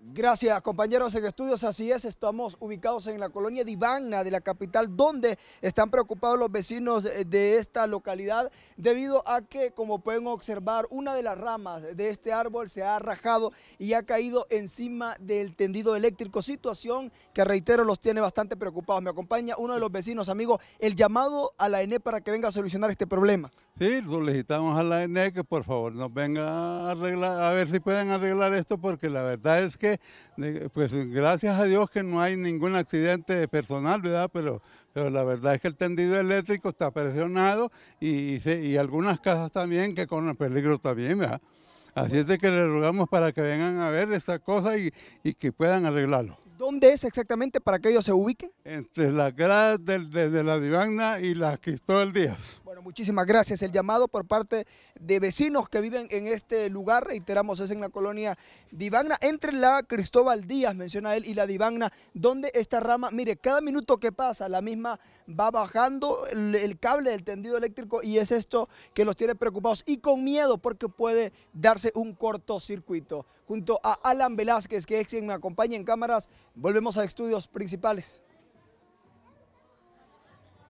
Gracias, compañeros en estudios. Así es, estamos ubicados en la colonia Divagna de la capital, donde están preocupados los vecinos de esta localidad, debido a que, como pueden observar, una de las ramas de este árbol se ha rajado y ha caído encima del tendido eléctrico, situación que, reitero, los tiene bastante preocupados. Me acompaña uno de los vecinos, amigo, el llamado a la ENE para que venga a solucionar este problema. Sí, solicitamos a la ENE que por favor nos venga a arreglar, a ver si pueden arreglar esto, porque la verdad es que, pues gracias a Dios que no hay ningún accidente personal, ¿verdad? Pero, pero la verdad es que el tendido eléctrico está presionado y, algunas casas también que con peligro también, ¿verdad? Así es de que le rogamos para que vengan a ver esta cosa y, que puedan arreglarlo. ¿Dónde es exactamente para que ellos se ubiquen? Entre la gradas de, la divagna y la Cristóbal Díaz. Muchísimas gracias. El llamado por parte de vecinos que viven en este lugar, reiteramos, es en la colonia Divagna, entre la Cristóbal Díaz, menciona él, y la Divagna, donde esta rama, mire, cada minuto que pasa, la misma va bajando el, cable del tendido eléctrico y es esto que los tiene preocupados y con miedo porque puede darse un cortocircuito. Junto a Alan Velázquez, que es quien me acompaña en cámaras, volvemos a estudios principales.